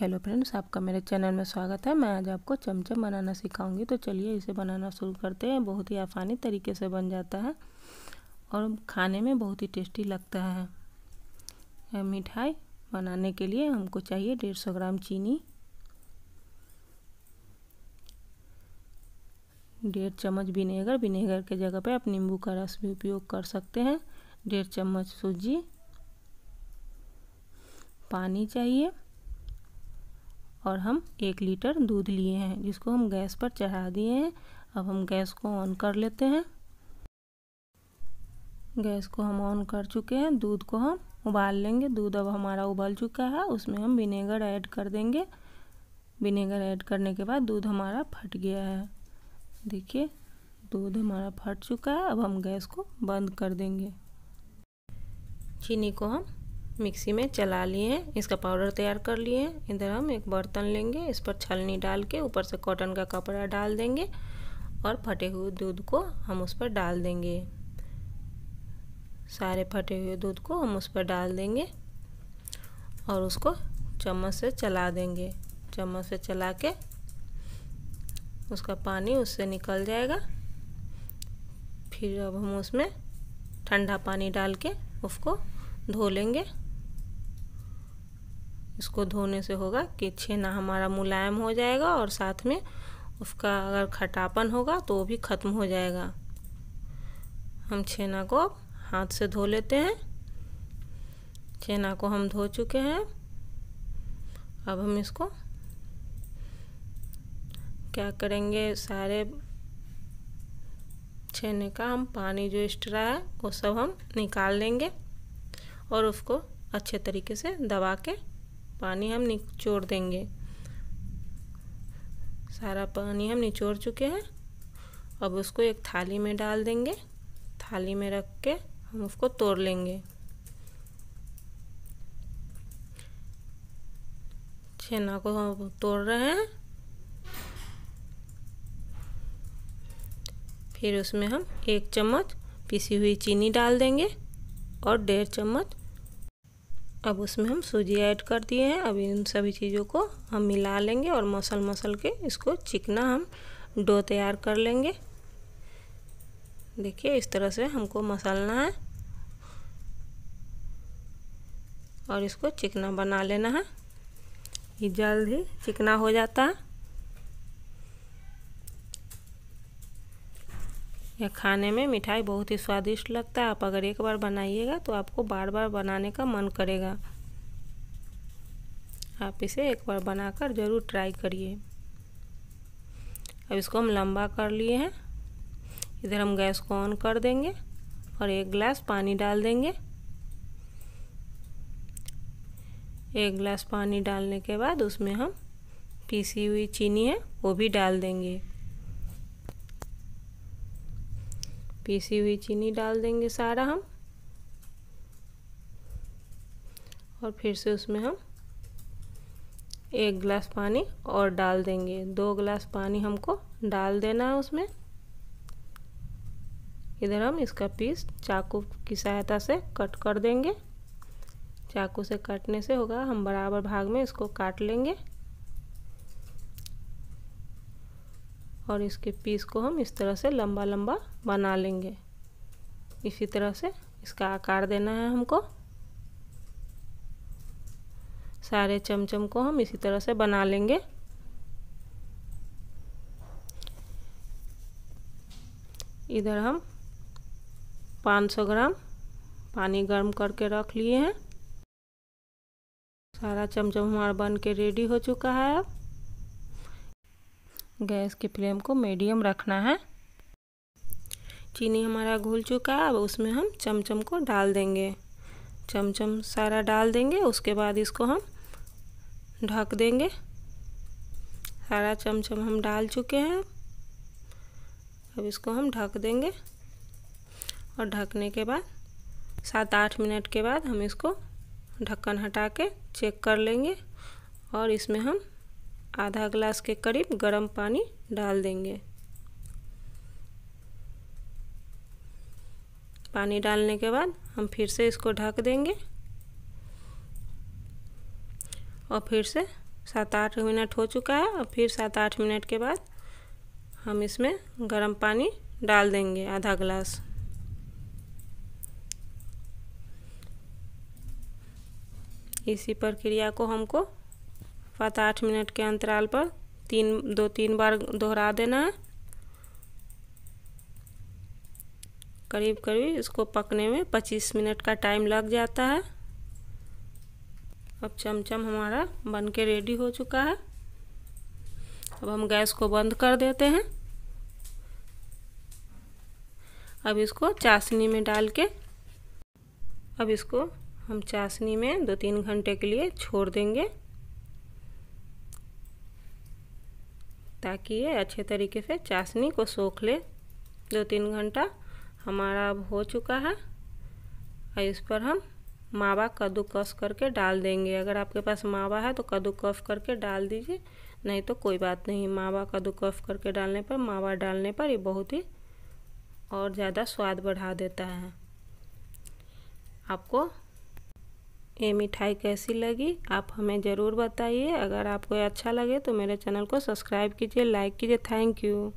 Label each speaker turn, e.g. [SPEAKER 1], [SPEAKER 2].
[SPEAKER 1] hello friends आपका मेरे channel में स्वागत है मैं आज आपको चमचम बनाना सिखाऊंगी तो चलिए इसे बनाना शुरू करते हैं बहुत ही आसानी तरीके से बन जाता है और खाने में बहुत ही टेस्टी लगता है मिठाई बनाने के लिए हमको चाहिए डेढ़ सौ ग्राम चीनी डेढ़ चम्मच विनेगर विनेगर के जगह पे आप नींबू का रस भी उपयोग कर सकते हैं डेढ़ चम्मच सूजी पानी चाहिए और हम एक लीटर दूध लिए हैं जिसको हम गैस पर चढ़ा दिए हैं अब हम गैस को ऑन कर लेते हैं गैस को हम ऑन कर चुके हैं दूध को हम उबाल लेंगे दूध अब हमारा उबल चुका है उसमें हम विनेगर ऐड कर देंगे विनेगर ऐड करने के बाद दूध हमारा फट गया है देखिए दूध हमारा फट चुका है अब हम गैस को बंद कर देंगे चीनी को हम मिक्सी में चला लिए हैं इसका पाउडर तैयार कर लिए हैं इधर हम एक बर्तन लेंगे इस पर छलनी डाल के ऊपर से कॉटन का कपड़ा डाल देंगे और फटे हुए दूध को हम उस पर डाल देंगे सारे फटे हुए दूध को हम उस पर डाल देंगे और उसको चम्मच से चला देंगे चम्मच से चला के उसका पानी उससे निकल जाएगा फिर अब हम उसमें ठंडा पानी डाल के उसको धो लेंगे इसको धोने से होगा कि छेना हमारा मुलायम हो जाएगा और साथ में उसका अगर खटापन होगा तो वो भी ख़त्म हो जाएगा हम छेना को अब हाथ से धो लेते हैं छेना को हम धो चुके हैं अब हम इसको क्या करेंगे सारे छेने का हम पानी जो एक्स्ट्रा है वो सब हम निकाल लेंगे और उसको अच्छे तरीके से दबा के पानी हम निचोड़ देंगे सारा पानी हम निचोड़ चुके हैं अब उसको एक थाली में डाल देंगे थाली में रख के हम उसको तोड़ लेंगे छेना को हम तोड़ रहे हैं फिर उसमें हम एक चम्मच पिसी हुई चीनी डाल देंगे और डेढ़ चम्मच अब उसमें हम सूजी ऐड कर दिए हैं अब इन सभी चीज़ों को हम मिला लेंगे और मसल मसल के इसको चिकना हम डो तैयार कर लेंगे देखिए इस तरह से हमको मसलना है और इसको चिकना बना लेना है ये जल्द ही चिकना हो जाता है यह खाने में मिठाई बहुत ही स्वादिष्ट लगता है आप अगर एक बार बनाइएगा तो आपको बार बार बनाने का मन करेगा आप इसे एक बार बनाकर ज़रूर ट्राई करिए अब इसको हम लंबा कर लिए हैं इधर हम गैस को ऑन कर देंगे और एक गिलास पानी डाल देंगे एक गिलास पानी डालने के बाद उसमें हम पीसी हुई चीनी है वो भी डाल देंगे पीसी हुई चीनी डाल देंगे सारा हम और फिर से उसमें हम एक गिलास पानी और डाल देंगे दो गिलास पानी हमको डाल देना है उसमें इधर हम इसका पीस चाकू की सहायता से कट कर देंगे चाकू से काटने से होगा हम बराबर भाग में इसको काट लेंगे और इसके पीस को हम इस तरह से लंबा लंबा बना लेंगे इसी तरह से इसका आकार देना है हमको सारे चमचम को हम इसी तरह से बना लेंगे इधर हम 500 ग्राम पानी गर्म करके रख लिए हैं सारा चमचम हमारा बन के रेडी हो चुका है अब गैस की फ्लेम को मीडियम रखना है चीनी हमारा घुल चुका है अब उसमें हम चमचम को डाल देंगे चमचम सारा डाल देंगे उसके बाद इसको हम ढक देंगे सारा चमचम हम डाल चुके हैं अब इसको हम ढक देंगे और ढकने के बाद सात आठ मिनट के बाद हम इसको ढक्कन हटा के चेक कर लेंगे और इसमें हम आधा ग्लास के करीब गर्म पानी डाल देंगे पानी डालने के बाद हम फिर से इसको ढक देंगे और फिर से सात आठ मिनट हो चुका है और फिर सात आठ मिनट के बाद हम इसमें गर्म पानी डाल देंगे आधा ग्लास इसी प्रक्रिया को हमको सात आठ मिनट के अंतराल पर तीन दो तीन बार दोहरा देना है करीब करीब इसको पकने में पच्चीस मिनट का टाइम लग जाता है अब चमचम हमारा बन के रेडी हो चुका है अब हम गैस को बंद कर देते हैं अब इसको चाशनी में डाल के अब इसको हम चाशनी में दो तीन घंटे के लिए छोड़ देंगे ताकि ये अच्छे तरीके से चाशनी को सोख ले दो तीन घंटा हमारा अब हो चुका है और इस पर हम मावा कद्दूकस करके डाल देंगे अगर आपके पास मावा है तो कद्दूकस करके डाल दीजिए नहीं तो कोई बात नहीं मावा कद्दूकस करके डालने पर मावा डालने पर ये बहुत ही और ज़्यादा स्वाद बढ़ा देता है आपको ये मिठाई कैसी लगी आप हमें ज़रूर बताइए अगर आपको अच्छा लगे तो मेरे चैनल को सब्सक्राइब कीजिए लाइक कीजिए थैंक यू